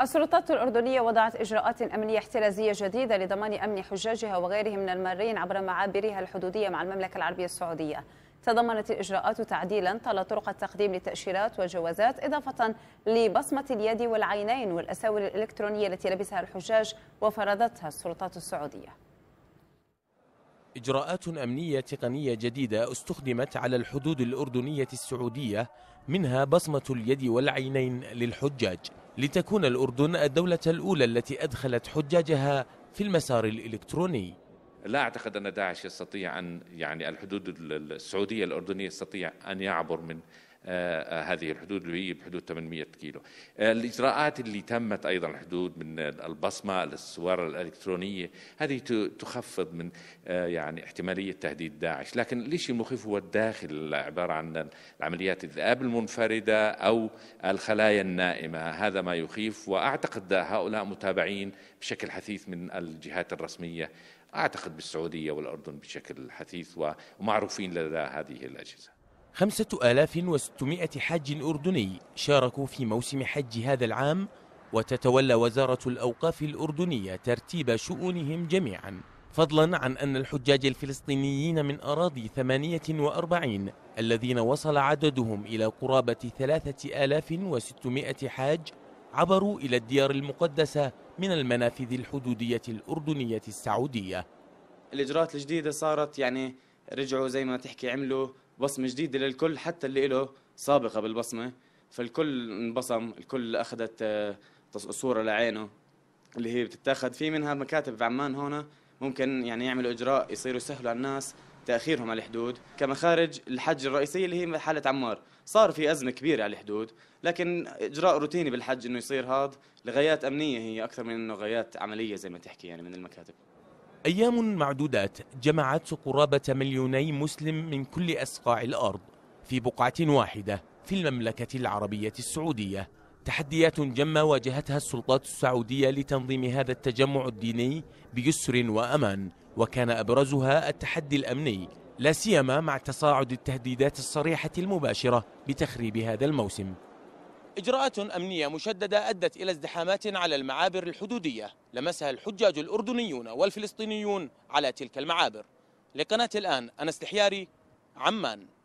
السلطات الأردنية وضعت إجراءات أمنية احترازية جديدة لضمان أمن حجاجها وغيرهم من المارين عبر معابرها الحدودية مع المملكة العربية السعودية تضمنت الإجراءات تعديلا طال طرق التقديم للتأشيرات والجوازات إضافة لبصمة اليد والعينين والأساور الإلكترونية التي لبسها الحجاج وفرضتها السلطات السعودية إجراءات أمنية تقنية جديدة استخدمت على الحدود الأردنية السعودية منها بصمة اليد والعينين للحجاج لتكون الأردن الدولة الأولى التي أدخلت حجاجها في المسار الإلكتروني لا أعتقد أن داعش يستطيع أن يعني الحدود السعودية الأردنية يستطيع أن يعبر من آه، آه، هذه الحدود اللي هي بحدود 800 كيلو آه، الإجراءات اللي تمت أيضا الحدود من البصمة للصور الإلكترونية هذه تخفض من يعني احتمالية تهديد داعش لكن ليش المخيف هو الداخل عبارة عن العمليات الذئاب المنفردة أو الخلايا النائمة هذا ما يخيف وأعتقد هؤلاء متابعين بشكل حثيث من الجهات الرسمية أعتقد بالسعودية والأردن بشكل حثيث ومعروفين لدى هذه الأجهزة خمسة آلاف وستمائة حاج أردني شاركوا في موسم حج هذا العام وتتولى وزارة الأوقاف الأردنية ترتيب شؤونهم جميعا فضلا عن أن الحجاج الفلسطينيين من أراضي 48 الذين وصل عددهم إلى قرابة 3600 حاج عبروا إلى الديار المقدسة من المنافذ الحدودية الأردنية السعودية الإجراءات الجديدة صارت يعني رجعوا زي ما تحكي عملوا بصمه جديده للكل حتى اللي له سابقه بالبصمه فالكل انبصم الكل اخذت آه، صوره لعينه اللي هي بتتاخذ في منها مكاتب بعمان هون ممكن يعني يعملوا اجراء يصيروا يسهلوا على الناس تاخيرهم على الحدود كمخارج الحج الرئيسيه اللي هي حاله عمار صار في ازمه كبيره على الحدود لكن اجراء روتيني بالحج انه يصير هذا لغايات امنيه هي اكثر من انه غايات عمليه زي ما تحكي يعني من المكاتب أيام معدودات جمعت قرابة مليوني مسلم من كل أسقاع الأرض في بقعة واحدة في المملكة العربية السعودية تحديات جمة واجهتها السلطات السعودية لتنظيم هذا التجمع الديني بيسر وأمان وكان أبرزها التحدي الأمني لا سيما مع تصاعد التهديدات الصريحة المباشرة بتخريب هذا الموسم إجراءات أمنية مشددة أدت إلى ازدحامات على المعابر الحدودية لمسها الحجاج الأردنيون والفلسطينيون على تلك المعابر لقناة الآن أنا استحياري عمان